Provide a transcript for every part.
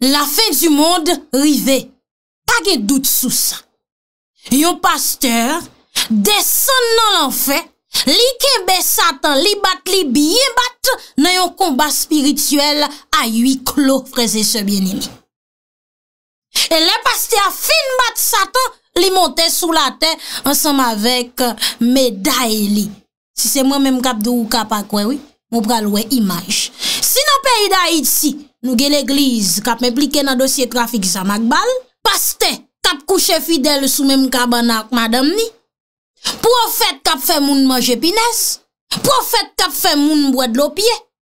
la fin du monde rive. Pag e dout sou sa. Yon pasteur, deson nan lan fe, li kebe satan, li bat, li biye bat, nan yon kombat spirituel aywi klo freze se bienini. E le pasteur fin bat satan, li monte sou la te, ansam avek medaye li. Si se mwen menm kap do ou kap akwen, moun pralwe imaj. Si nan peyi da iti, nou gen eklize kap meplike nan dosye trafik sa magbal, paste kap kouche fidel sou mem kabana ak madam ni, profet kap fe moun manje pines profet kap fe moun mwad lopye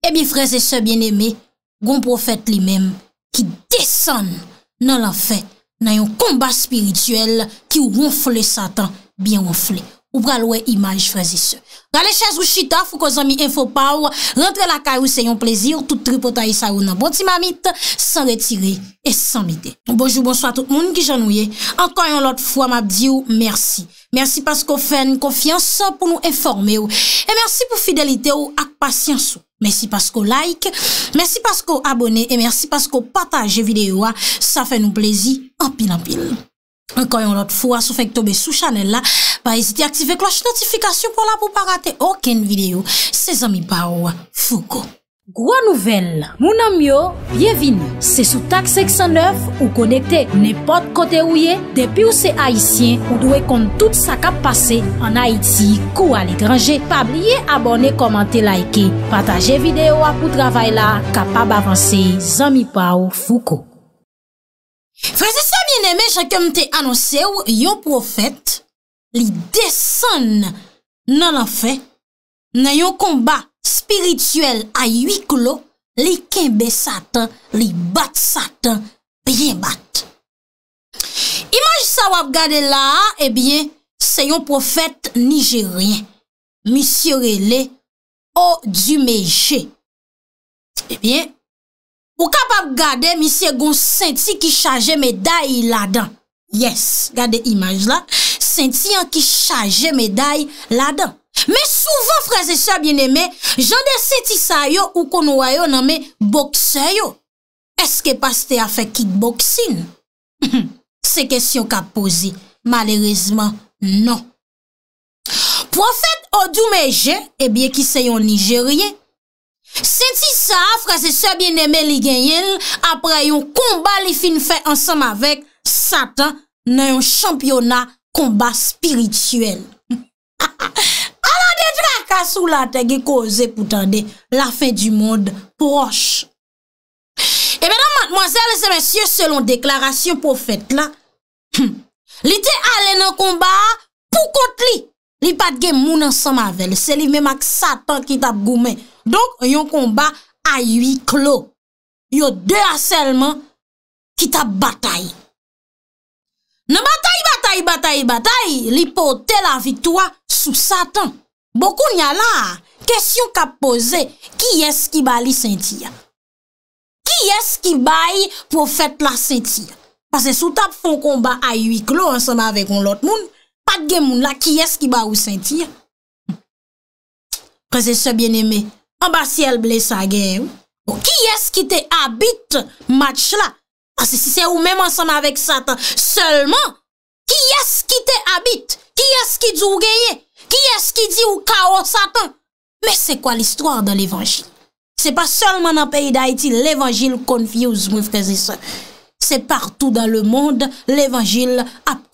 ebi freze se bieneme goun profet li mem ki desen nan la fe nan yon komba spirituel ki ou ronfle satan bi ronfle Ou pralwe imaj frazi se Gale chèz ou chita fou ko zami enfopaw Rentre la kay ou se yon plezir Tout tripotay sa ou nan boti mamit San retire et san bide Bonjou, bonsoit tout moun ki janouye Ankan yon lot fwa mabdi ou, mersi Mersi paskou fèn konfians pou nou enforme ou E mersi pou fidelite ou ak pasyans ou Mersi paskou like Mersi paskou abone E mersi paskou pataje videyo a Sa fè nou plezi, apil apil Koyon lot fwa sou fek tobe sou chanel la, ba ezite aktive kloch notifikasyon pou la pou pa rate oken video se zami pa ou fuko. Gwa nouvel, moun amyo, bienvini, se sou tak 609 ou konekte nepot kote ou ye, depi ou se Haitien ou dwe kon tout sa kap pase an Haiti kou al ekranje, pa blye abone, komante, laike, pataje video apou travay la, kapab avanse zami pa ou fuko. Fweze se! Yon profet Li desan nan la fe Nan yon komba Spirituel a yiklo Li kembe satan Li bat satan Bien bat Imanj sa wap gade la eh Se yon profet nijerien Misye rele O di meje Ebyen eh Ou kapap gade misye goun senti ki chaje meday la dan? Yes, gade imaj la, senti an ki chaje meday la dan. Men souvan freze sou a bine men, jande senti sa yo ou kono wa yo nan men bokse yo. Eske pas te a fe kickboksin? Se kesyon ka pose, malerezman nan. Profet odou men jen, e eh bie ki seyon nijeryen, Senti sa, fra se sebyen eme li genyel, apre yon komba li fin fe ansam avek, satan nan yon champyona komba spirituel. Alande drakas ou la te ge koze pou tande la fe di moun proche. E eh menan matmoazel se men sye selon deklarasyon pou fet la, li te alen an komba pou kote li. Li pat gen moun ansam avek, li se li men ak satan ki tap goumen. Donk yon komba aywi klo. Yo de aselman ki tap batay. Nan batay, batay, batay, batay, li pote la vitwa sou satan. Boku nyan la, kesyon ka pose, ki eski ba li sentiya? Ki eski bay pou fet la sentiya? Pase sou tap fon komba aywi klo ansama vek on lot moun, pat gen moun la, ki eski ba ou sentiya? Prese se bien eme. An ba si el blesa geye ou. Bon, ki es ki te abit match la? Asi si se ou menman sama vek satan. Seleman, ki es ki te abit? Ki es ki di ou geye? Ki es ki di ou kao satan? Me se kwa l'histoire de l'Evangil? Se pa seleman an peyi da iti, l'Evangil konfiyouz moun freze se. Se partou da le moun, l'Evangil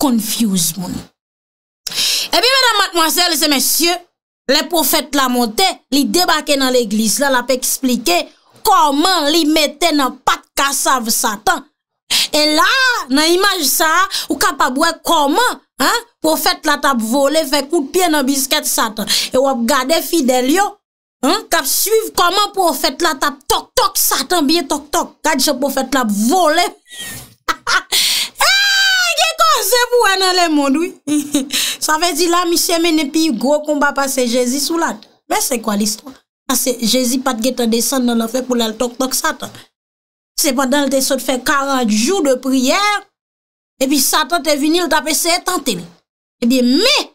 konfiyouz moun. E eh bi menan matmwasele se mensyou, Le profet la monte, li debake nan l'eglise la, la pe eksplike Koman li mette nan pat kasav satan E la, nan imaj sa, ou kapabwe koman Profet la tap vole, fe koute pien nan bisket satan E wap gade fidel yo Kap suive koman profet la tap tok tok satan Biye tok tok, gade se profet la vole Se pou wè nan lè moun dwi. Sa vè di la misè menè pi yu gro koumba pa se Jezi sou lat. Mè se kwa l'histoire? Sa se Jezi pat gè te desan nan an fè pou lè l'tok-tok satan. Se pa dan lè te sot fè 40 jou de prièr e pi satan te vini lè ta fè se etantè. E bi mè!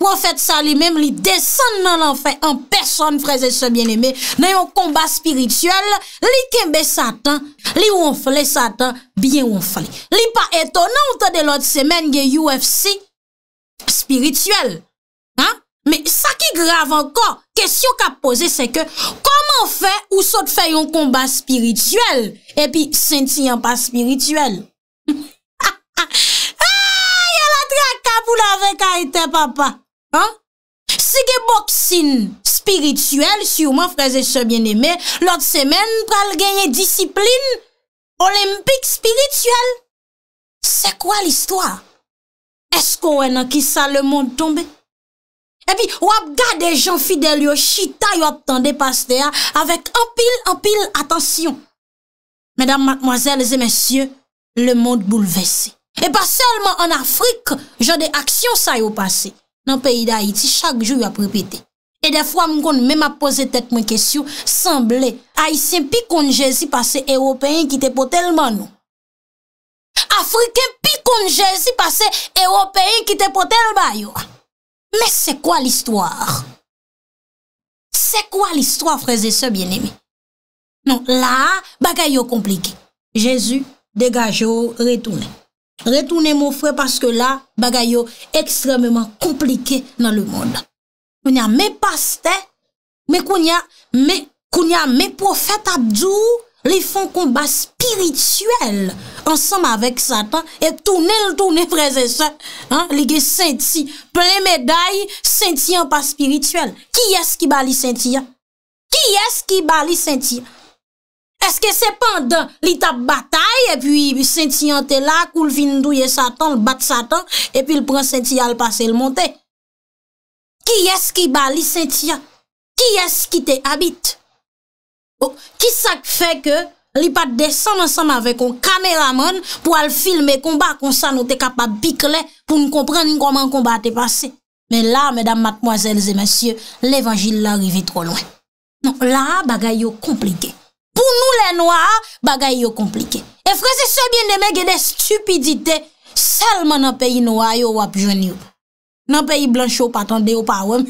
profet sa li mem li desen nan l'enfer an person freze se bien eme, nan yon komba spirituel, li kembe satan, li wonfle satan, biye wonfle. Li pa eto nan ou te de lot semen gen UFC, spirituel. Ha? Me sa ki grav anko, kesyon ka pose se ke, koman fe ou sot fe yon komba spirituel? E pi, senti yon pa spirituel. Ha ha! Ha! Yon la tra kapou la vek a ite papa! Sige boksin Spirituel Siyouman fraze se bien eme Lot semen pral genye disiplin Olimpik spirituel Se kwa l'histoire Esko wè nan ki sa Le monde tombe E pi wap gade jan fidel Yo chita yo ap tande pastea Avèk apil apil Atensyon Mèdam makmoazèl zè mèsyè Le monde boulevesse E pa selman an Afrik Jode aksyon sa yo pase Nan peyi da Haiti, chak jou yu apripete. E defwa m kon mè ma pose tèt mwen kesyo, semble Haitien pi kon Jezi pase Eropéen ki te potelman nou. Afriken pi kon Jezi pase Eropéen ki te potelman yu. Mè se kwa l'histoire? Se kwa l'histoire, freze se, bien emi? Non, la, bagay yo komplike. Jezi degaje ou retounen. Retounen mou fwe paske la bagay yo ekstrememan komplike nan le moun. Koun ya me paste, koun ya me profet abdou, li fon komba spirituel ansanm avek satan, etounen loutounen prezese, li gen senti ple meday senti anpa spirituel. Ki es ki bali senti an? Ki es ki bali senti an? ke sepan dan li tap batay epi sentiyan te la kou l vindouye satan, l bat satan epi l pran sentiyan l pase l monte ki es ki ba li sentiyan ki es ki te habite ki sa fe ke li pat desen ansan avè kon kameramon pou al filme konba kon sa nou te kapat bikle pou nou kompren nou koman konba te pase me la medam matmoazelze monsye l evanjil la rive tro lwen non, la bagay yo komplike Pou nou le nou a, bagay yo komplike. E freze sebyen deme gen de stupidite, selman nan peyi nou a yo wap jweni yo. Nan peyi blan chou patande yo pa wèm.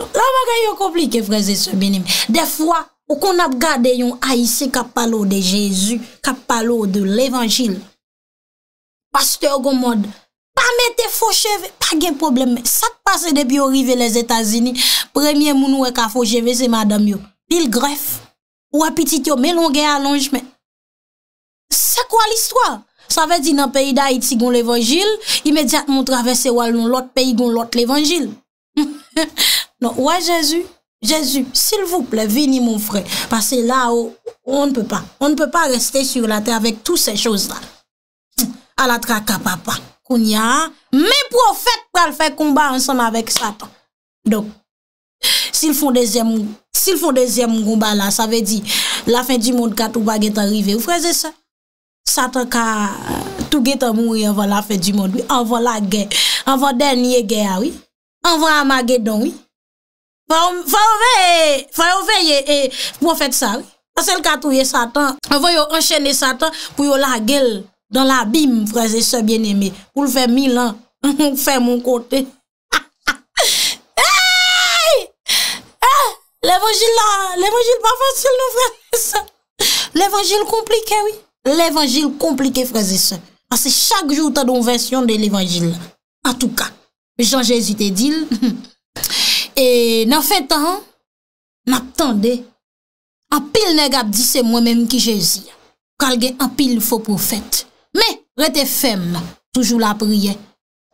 Nan bagay yo komplike freze sebyen. De fwa, ou kon ap gade yon a yise kap palo de Jezu, kap palo de l'Evangile. Pasteur gomod, pa mette fò cheve, pa gen probleme. Sa te pase depi yo rive les Etats-Unis, premye moun ou e ka fò cheve se madam yo. Pilgref. Ou apitit yo melongè alonjmen. Sa kwa l'histoire? Sa ve di nan peyi da iti goun l'evangil, imediat moun travesse walon l'ot peyi goun l'ot l'evangil. Non, ou a Jezu? Jezu, sil vouple, vini moun fre. Pase la ou, oh, on ne pe pa. On ne pe pa reste sur la te avèk tou se chouse la. A la traka papa. Koun ya, me profet pral fè koumba ansan avèk satan. Dok, sil foun dezem moun. Il fon dezyen moun goumba la, sa ve di la fen di moun katou baget arive. Vreze se, satan ka touget a moun yon va la fen di moun. An va la gen, an va denye gen awi. An va ama gen donwi. Fa yon veye, fa yon veye pou an fek sa. Asel katouye satan, an va yon enchenne satan pou yon la gel dan la bim. Vreze se, bien eme, pou lve mil an, fè moun kote. L evanjil non, la, l evanjil pa fosil nou fraze se. L evanjil komplike, oui. L evanjil komplike fraze se. Ase chak jou ta don versyon de l evanjil la. A tou ka. Jean-Jésus te dil. E nan fe tan, nan tan de, apil negap dis se mwen menm ki Jezi. Kalge apil fos profet. Me, rete fem, toujou la priye.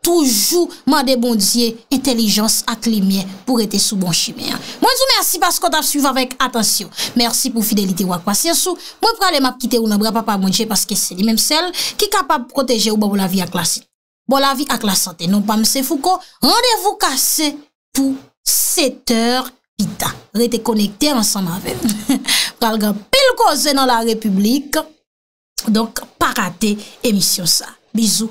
Toujou mwade bondye intelijans ak li mwen pou rete sou bon chimè. Mwen sou mersi paskot ap suiv avèk. Atensyon. Mersi pou fidelite wakwa. Sien sou, mwen pralè map kite ou nabra pa pa bondye paske sè li menm sel ki kapab proteje ou non, ba bon ou bon, la vi ak bon, la sante. Non pa mse fouko, mwade vou kase pou setèr pita. Re te konekte ansan avèm. Pralè gen pel koze nan la republik. Donk, pa rate emisyon sa. Bizou.